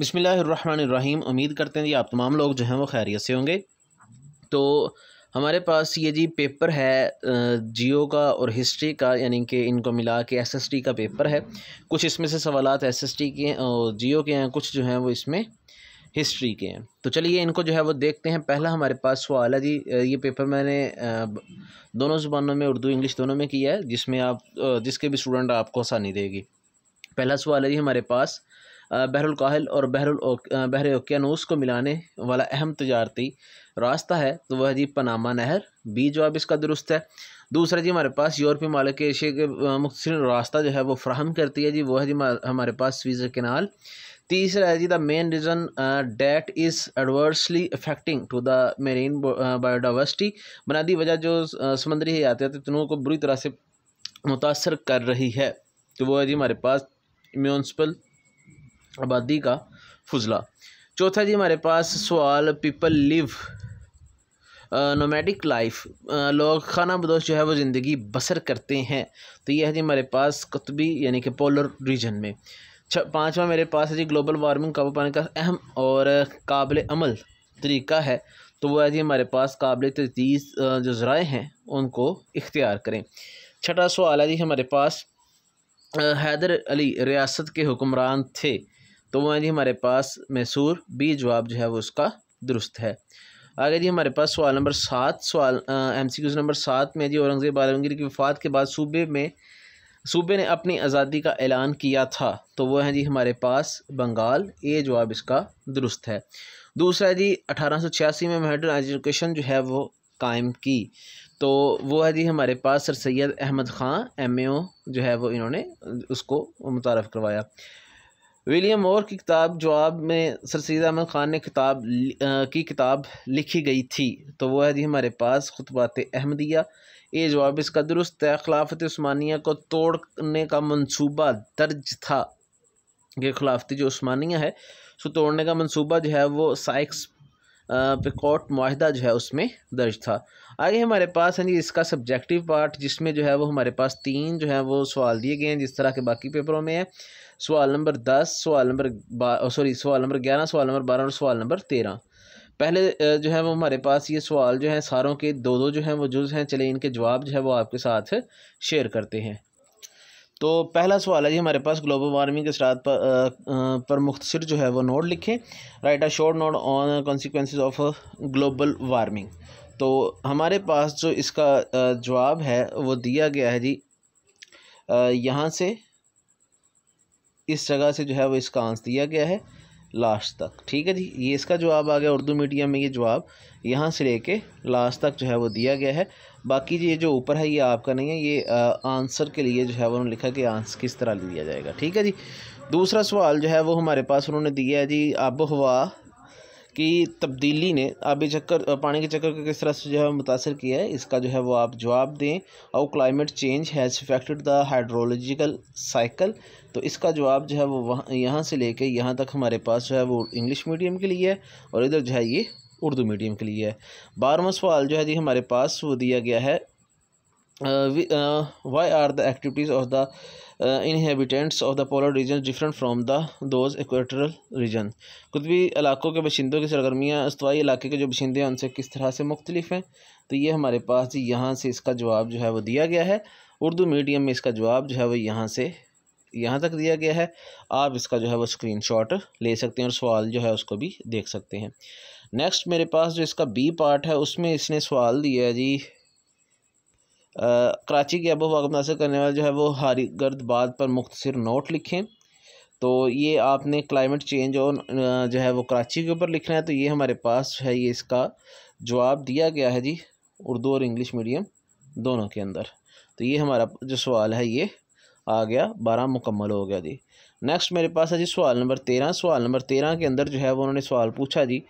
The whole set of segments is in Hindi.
बसमीम उम्मीद करते हैं कि आप तमाम लोग जो हैं वो खैरियत से होंगे तो हमारे पास ये जी पेपर है जियो का और हिस्ट्री का यानी कि इनको मिला के एसएसटी का पेपर है कुछ इसमें से सवाल एस के हैं और जियो के हैं कुछ जो हैं वो इसमें हिस्ट्री के हैं तो चलिए इनको जो है वो देखते हैं पहला हमारे पास सवाल है जी ये पेपर मैंने दोनों ज़ुबानों में उर्दू इंग्लिश दोनों में किया है जिसमें आप जिसके भी स्टूडेंट आपको आसानी देगी पहला सवाल है जी हमारे पास बहरुलकाहल और बहर बहर ओकियानूस को मिलाने वाला अहम तजारती रास्ता है तो वह जी पनामा नहर बी जवाब इसका दुरुस्त है दूसरा जी हमारे पास यूरोपीय मालिक एशिया के मुख्तर रास्ता जो है वो फ्राहम करती है जी वह है जी हमारे पास स्वीज़ केनाल तीसरा है जी the main reason that is adversely affecting to the marine biodiversity बुनियादी वजह जो समुद्री हयातियात तनों को बुरी तरह से मुतासर कर रही है तो वो है जी हमारे पास म्यूनसिपल आबादी का फजला चौथा जी हमारे पास सवाल पीपल लिव नोमेटिक लाइफ लोग खाना बदोश जो है वो ज़िंदगी बसर करते हैं तो यह है जी हमारे पास कतबी यानी कि पोलर रीजन में छ पाँचवा मेरे पास है जी ग्लोबल वार्मिंग काबू पाने का अहम और काबिल अमल तरीका है तो वह है जी हमारे पास काबिल तजदीद जो जराए हैं उनको इख्तियार करें छठा सवाल है जी हमारे पास हैदर अली रियासत के हुक्मरान थे तो वो है जी हमारे पास मैसूर बी जवाब जो है वो उसका दुरुस्त है आगे जी हमारे पास सवाल नंबर सात सवाल एम सी क्यूज़ नंबर सात में जी औरंगज़ेब आलमगीर की वफ़ात के बाद सूबे में सूबे ने अपनी आज़ादी का ऐलान किया था तो वो है जी हमारे पास बंगाल ए जवाब इसका दुरुस्त है दूसरा जी अठारह सौ छियासी में मॉडर्न एजुकेशन जो है वो कायम की तो वो है जी हमारे पास sir Syed Ahmad Khan M A जो है वो इन्होंने उसको मुतारफ़ करवाया विलियम और की किताब जवाब में सर सैद अहमद ख़ान ने किताब की किताब लिखी गई थी तो वह है जी हमारे पास खुतबात अहमदिया ये जवाब इसका दुरुस्त है खिलाफत स्मानिया को तोड़ने का मंसूबा दर्ज था ये खिलाफती जो स्मानिया है सो तोड़ने का मंसूबा जो है वो साइक्स पिकॉट माहिदा जो है उसमें दर्ज था आगे हमारे पास है जी इसका सब्जेक्टिव पार्ट जिसमें जो है वो हमारे पास तीन जो है वो सवाल दिए गए हैं जिस तरह के बाकी पेपरों में है सवाल नंबर दस सवाल नंबर सॉरी सवाल नंबर ग्यारह सवाल नंबर बारह और सवाल नंबर तेरह पहले जो है वो हमारे पास ये सवाल जो है सारों के दो दो जो हैं वो जुज़ हैं चले इनके जवाब जो है वो आपके साथ शेयर करते हैं तो पहला सवाल है जी हमारे पास ग्लोबल वार्मिंग के सरात पर, आ, पर मुख्तर जो है वो नोट लिखें write a short note on consequences of global warming तो हमारे पास जो इसका जवाब है वो दिया गया है जी यहाँ से इस जगह से जो है वो इसका आंस दिया गया है लास्ट तक ठीक है जी ये इसका जवाब आ गया उर्दू मीडियम में ये जवाब यहाँ से लेके लास्ट तक जो है वो दिया गया है बाकी जी ये जो ऊपर है ये आपका नहीं है ये आंसर के लिए जो है उन्होंने लिखा कि आंसर किस तरह लिया जाएगा ठीक है जी दूसरा सवाल जो है वो हमारे पास उन्होंने दिया है जी आबो हवा कि तब्दीली ने आबी चक्कर पानी के चक्कर को किस तरह से जो है मुतासर किया है इसका जो है वो आप जवाब दें और climate change has affected the hydrological cycle तो इसका जवाब जो है वो वहाँ यहाँ से लेके यहाँ तक हमारे पास जो है वो इंग्लिश मीडियम के लिए है और इधर जो है ये उर्दू मीडियम के लिए है बारहवा सवाल जो है जी हमारे पास वो दिया गया है why are the activities of the inhabitants of the polar region different from the those equatorial region the those कुतबी इलाकों के बशिंदों की सरगर्मियाँ अस्तवाई इलाके के जो बशिंदे हैं उनसे किस तरह से मुख्तलिफ हैं तो ये हमारे पास जी यहाँ से इसका जवाब जो है वो दिया गया है उर्दू मीडियम में इसका जवाब जो है वो यहाँ से यहाँ तक दिया गया है आप इसका जो है वो स्क्रीन शॉट ले सकते हैं और सवाल जो है उसको भी देख सकते हैं नेक्स्ट मेरे पास जो इसका बी पार्ट है उसमें इसने सवाल दिया है जी कराची के आबो वाकब नासर करने वाले जो है वो हारी गर्दबाद पर मुख्तर नोट लिखें तो ये आपने क्लाइमेट चेंज और जो है वो कराची के ऊपर लिखना है तो ये हमारे पास है ये इसका जवाब दिया गया है जी उर्दू और इंग्लिश मीडियम दोनों के अंदर तो ये हमारा जो सवाल है ये आ गया बारह मुकम्मल हो गया जी नेक्स्ट मेरे पास है जी सवाल नंबर तेरह सवाल नंबर तेरह के अंदर जो है वो उन्होंने सवाल पूछा जी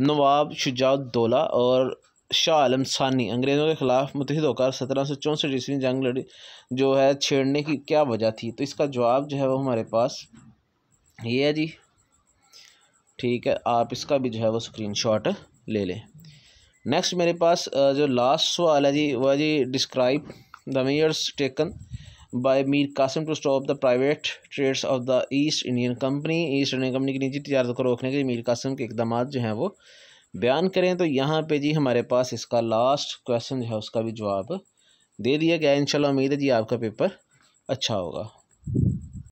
नवाब शुजाउद्दौला और शाह आलम सानी अंग्रेज़ों के ख़िलाफ़ मुतहद होकर सत्रह सौ चौंसठ ईस्वी जंग लड़ी जो है छेड़ने की क्या वजह थी तो इसका जवाब जो है वो हमारे पास ये है जी ठीक है आप इसका भी जो है वो स्क्रीन शॉट ले लें नेक्स्ट मेरे पास जो लास्ट सवाल है जी वह जी describe the measures taken by Mir Qasim to stop the private trades of the East Indian company East Indian company की निजी तजारत को रोकने के लिए मीर कासिम के इकदाम जो हैं वो बयान करें तो यहाँ पे जी हमारे पास इसका लास्ट क्वेश्चन जो है उसका भी जवाब दे दिया गया इंशाल्लाह उम्मीद है जी आपका पेपर अच्छा होगा